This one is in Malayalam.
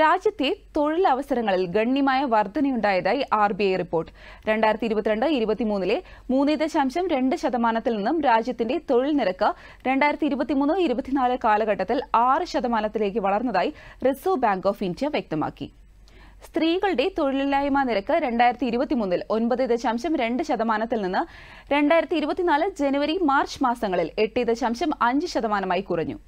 രാജ്യത്തെ തൊഴിലവസരങ്ങളിൽ ഗണ്യമായ വർധനയുണ്ടായതായി ആർ ബി ഐ റിപ്പോർട്ട് രണ്ടായിരത്തി ഇരുപത്തിരണ്ട് ഇരുപത്തിമൂന്നിലെ മൂന്ന് ദശാംശം രണ്ട് ശതമാനത്തിൽ നിന്നും രാജ്യത്തിന്റെ തൊഴിൽ നിരക്ക് രണ്ടായിരത്തി ഇരുപത്തിമൂന്ന് ഇരുപത്തിനാല് കാലഘട്ടത്തിൽ ആറ് ശതമാനത്തിലേക്ക് വളർന്നതായി റിസർവ് ബാങ്ക് ഓഫ് ഇന്ത്യ വ്യക്തമാക്കി സ്ത്രീകളുടെ തൊഴിലില്ലായ്മ നിരക്ക് രണ്ടായിരത്തി ഇരുപത്തിമൂന്നിൽ ഒൻപത് ദശാംശം രണ്ട് ശതമാനത്തിൽ നിന്ന് രണ്ടായിരത്തി ഇരുപത്തിനാല് ജനുവരി മാർച്ച് മാസങ്ങളിൽ എട്ട് ദശാംശം അഞ്ച് ശതമാനമായി കുറഞ്ഞു